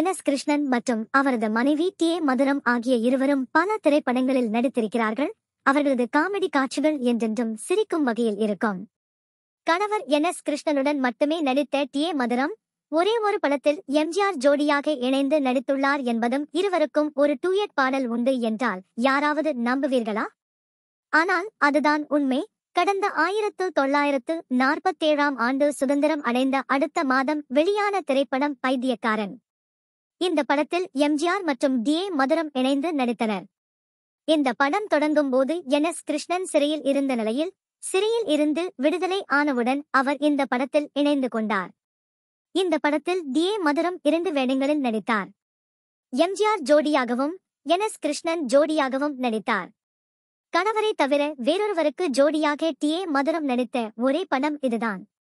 S Krishnan மற்றும் அவரது மனைவி டி ஏ மதுரம் ஆகிய இருவரும் பல திரைப்படங்களில் நடித்திருக்கிறார்கள் அவர்களது காமெடி காட்சிகள் என்றென்றும் சிரிக்கும் வகையில் இருக்கும் கணவர் என் எஸ் கிருஷ்ணனுடன் மட்டுமே நடித்த டி ஏ மதுரம் ஒரே ஒரு படத்தில் எம்ஜிஆர் ஜோடியாக இணைந்து நடித்துள்ளார் என்பதும் இருவருக்கும் ஒரு டூயட் பாடல் உண்டு என்றால் யாராவது நம்புவீர்களா ஆனால் அதுதான் உண்மை கடந்த ஆயிரத்து தொள்ளாயிரத்து நாற்பத்தேழாம் ஆண்டு சுதந்திரம் அடைந்த அடுத்த மாதம் வெளியான திரைப்படம் பைத்தியக்காரன் இந்த படத்தில் எம்ஜிஆர் மற்றும் டி ஏ மதுரம் இணைந்து நடித்தனர் இந்த படம் தொடங்கும் போது என் எஸ் கிருஷ்ணன் சிறையில் இருந்த நிலையில் சிறையில் இருந்து விடுதலை ஆனவுடன் அவர் இந்த படத்தில் இணைந்து கொண்டார் இந்த படத்தில் டி ஏ மதுரம் இரண்டு வேடங்களில் நடித்தார் எம்ஜிஆர் ஜோடியாகவும் என் எஸ் கிருஷ்ணன் ஜோடியாகவும் நடித்தார் கணவரை தவிர வேறொருவருக்கு ஜோடியாக டி ஏ மதுரம் நடித்த ஒரே படம் இதுதான்